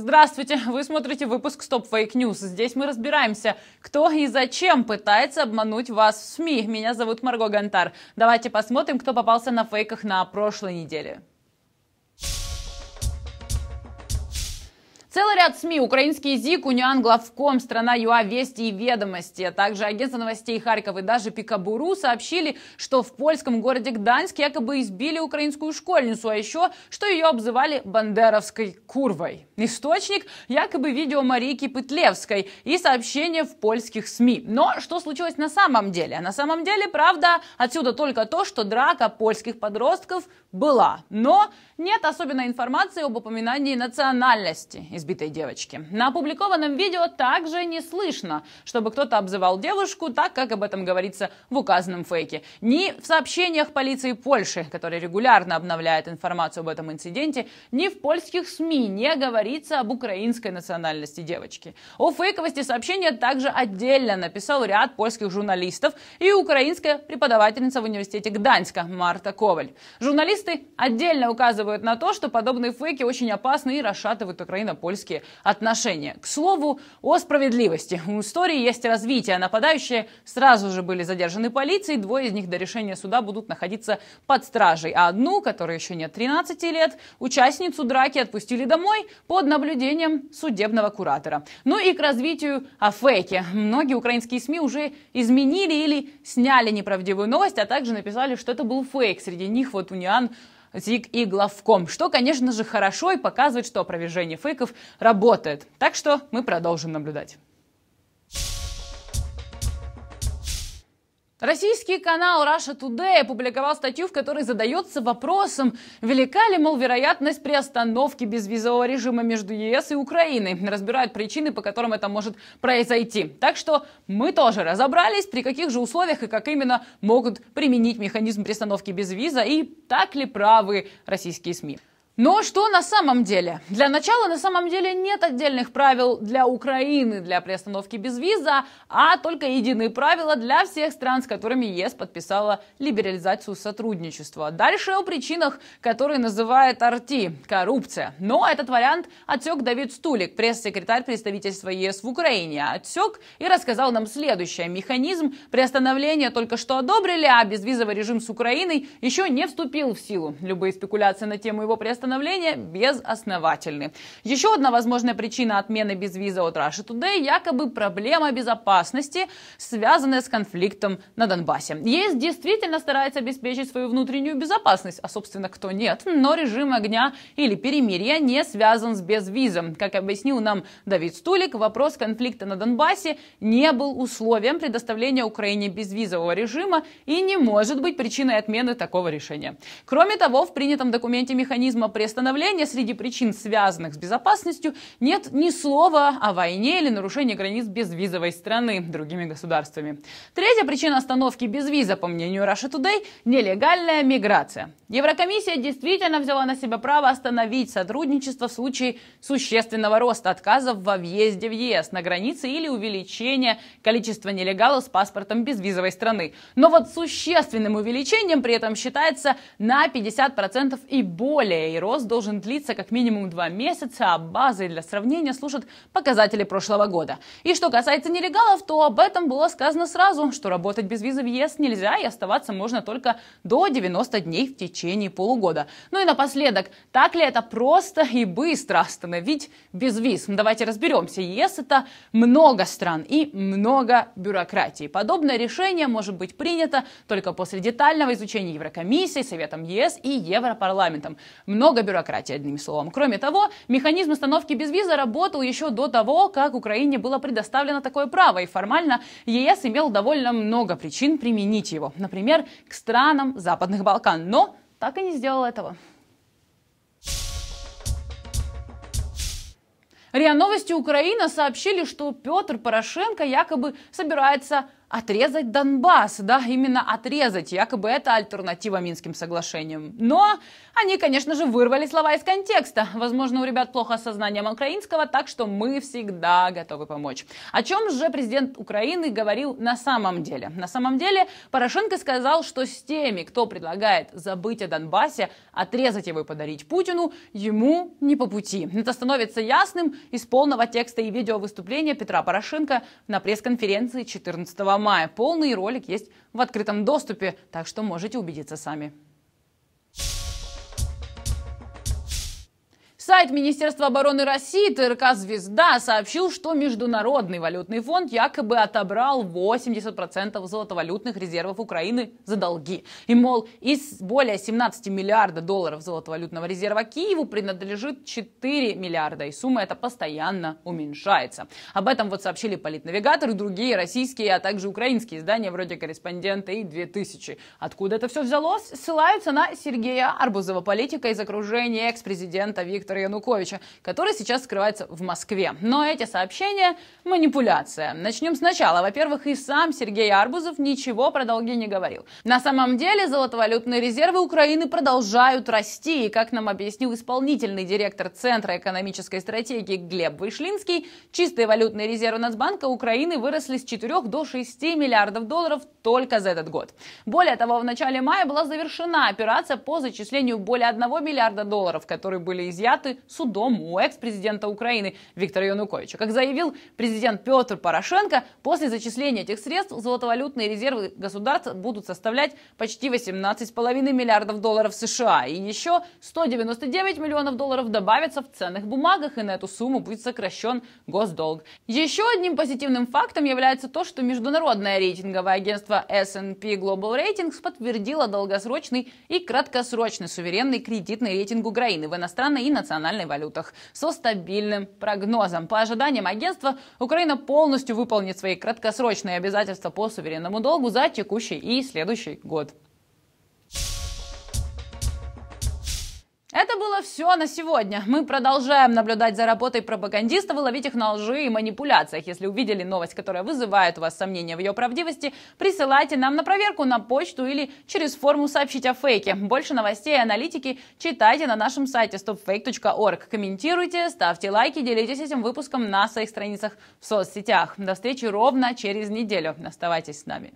Здравствуйте! Вы смотрите выпуск Stop Fake News. Здесь мы разбираемся, кто и зачем пытается обмануть вас в СМИ. Меня зовут Марго Гантар. Давайте посмотрим, кто попался на фейках на прошлой неделе. Целый ряд СМИ, украинский язык, Униан, Главком, Страна ЮА, Вести и Ведомости, а также агентство новостей Харьков и даже Пикабуру сообщили, что в польском городе Гданьск якобы избили украинскую школьницу, а еще, что ее обзывали бандеровской курвой. Источник – якобы видео Марики Пытлевской и сообщение в польских СМИ. Но что случилось на самом деле? А на самом деле, правда, отсюда только то, что драка польских подростков была. Но нет особенной информации об упоминании национальности избирателей избитой девочки. На опубликованном видео также не слышно, чтобы кто-то обзывал девушку, так как об этом говорится в указанном фейке. Ни в сообщениях полиции Польши, которая регулярно обновляет информацию об этом инциденте, ни в польских СМИ не говорится об украинской национальности девочки. О фейковости сообщения также отдельно написал ряд польских журналистов и украинская преподавательница в университете Гданьска Марта Коваль. Журналисты отдельно указывают на то, что подобные фейки очень опасны и расшатывают Украина-польскую польские отношения. К слову, о справедливости. У истории есть развитие. Нападающие сразу же были задержаны полицией, двое из них до решения суда будут находиться под стражей, а одну, которой еще нет 13 лет, участницу драки отпустили домой под наблюдением судебного куратора. Ну и к развитию о фейке. Многие украинские СМИ уже изменили или сняли неправдивую новость, а также написали, что это был фейк. Среди них вот Униан ЗИГ и Главком, что, конечно же, хорошо и показывает, что опровержение фейков работает. Так что мы продолжим наблюдать. Российский канал Russia Today опубликовал статью, в которой задается вопросом, велика ли, мол, вероятность приостановки безвизового режима между ЕС и Украиной. Разбирают причины, по которым это может произойти. Так что мы тоже разобрались, при каких же условиях и как именно могут применить механизм приостановки безвиза и так ли правы российские СМИ. Но что на самом деле? Для начала на самом деле нет отдельных правил для Украины для приостановки безвиза, а только единые правила для всех стран, с которыми ЕС подписала либерализацию сотрудничества. Дальше о причинах, которые называет Арти – коррупция. Но этот вариант отсек Давид Стулик, пресс-секретарь представительства ЕС в Украине. Отсек и рассказал нам следующее. Механизм приостановления только что одобрили, а безвизовый режим с Украиной еще не вступил в силу. Любые спекуляции на тему его приостановления постановления безосновательны. Еще одна возможная причина отмены безвиза от Russia Today – якобы проблема безопасности, связанная с конфликтом на Донбассе. ЕС действительно старается обеспечить свою внутреннюю безопасность, а, собственно, кто нет. Но режим огня или перемирия не связан с безвизом. Как объяснил нам Давид Стулик, вопрос конфликта на Донбассе не был условием предоставления Украине безвизового режима и не может быть причиной отмены такого решения. Кроме того, в принятом документе механизма приостановления среди причин, связанных с безопасностью, нет ни слова о войне или нарушении границ безвизовой страны другими государствами. Третья причина остановки без виза, по мнению Russia Today, нелегальная миграция. Еврокомиссия действительно взяла на себя право остановить сотрудничество в случае существенного роста отказов во въезде в ЕС на границе или увеличения количества нелегалов с паспортом безвизовой страны. Но вот существенным увеличением при этом считается на 50% и более. И рост должен длиться как минимум два месяца, а базой для сравнения служат показатели прошлого года. И что касается нелегалов, то об этом было сказано сразу, что работать без визы в ЕС нельзя и оставаться можно только до 90 дней в течение полугода. Ну и напоследок, так ли это просто и быстро остановить без виз? Давайте разберемся. ЕС это много стран и много бюрократии. Подобное решение может быть принято только после детального изучения Еврокомиссии, Советом ЕС и Европарламентом. Много много бюрократии, одним словом. Кроме того, механизм установки без виза работал еще до того, как Украине было предоставлено такое право, и формально ЕС имел довольно много причин применить его, например, к странам Западных Балкан, но так и не сделал этого. РИА Новости Украина сообщили, что Петр Порошенко якобы собирается отрезать Донбасс, да, именно отрезать, якобы это альтернатива Минским соглашениям. Но они, конечно же, вырвали слова из контекста. Возможно, у ребят плохо со знанием украинского, так что мы всегда готовы помочь. О чем же президент Украины говорил на самом деле? На самом деле Порошенко сказал, что с теми, кто предлагает забыть о Донбассе, отрезать его и подарить Путину, ему не по пути. Это становится ясным из полного текста и видео выступления Петра Порошенко на пресс-конференции 14 мая. Полный ролик есть в открытом доступе, так что можете убедиться сами. Сайт Министерства обороны России ТРК «Звезда» сообщил, что Международный валютный фонд якобы отобрал 80% золотовалютных резервов Украины за долги. И, мол, из более 17 миллиарда долларов золотовалютного резерва Киеву принадлежит 4 миллиарда, и сумма эта постоянно уменьшается. Об этом вот сообщили политнавигатор и другие российские, а также украинские издания вроде «Корреспондента» и «2000». Откуда это все взялось? Ссылаются на Сергея Арбузова, политика из окружения экс-президента Виктора Виктора Януковича, который сейчас скрывается в Москве. Но эти сообщения – манипуляция. Начнем сначала. Во-первых, и сам Сергей Арбузов ничего про долги не говорил. На самом деле золотовалютные резервы Украины продолжают расти, и, как нам объяснил исполнительный директор Центра экономической стратегии Глеб Вышлинский, чистые валютные резервы Нацбанка Украины выросли с 4 до 6 миллиардов долларов только за этот год. Более того, в начале мая была завершена операция по зачислению более 1 миллиарда долларов, которые были изъяты Штаты судом у экс-президента Украины Виктора Януковича. Как заявил президент Петр Порошенко, после зачисления этих средств золотовалютные резервы государства будут составлять почти 18,5 миллиардов долларов США. И еще 199 миллионов долларов добавятся в ценных бумагах, и на эту сумму будет сокращен госдолг. Еще одним позитивным фактом является то, что международное рейтинговое агентство S&P Global Ratings подтвердило долгосрочный и краткосрочный суверенный кредитный рейтинг Украины в иностранной и национальной национальной валютах со стабильным прогнозом. По ожиданиям агентства, Украина полностью выполнит свои краткосрочные обязательства по суверенному долгу за текущий и следующий год. Это было все на сегодня. Мы продолжаем наблюдать за работой пропагандистов и ловить их на лжи и манипуляциях. Если увидели новость, которая вызывает у вас сомнения в ее правдивости, присылайте нам на проверку на почту или через форму сообщить о фейке. Больше новостей и аналитики читайте на нашем сайте stopfake.org. Комментируйте, ставьте лайки, делитесь этим выпуском на своих страницах в соцсетях. До встречи ровно через неделю. Оставайтесь с нами.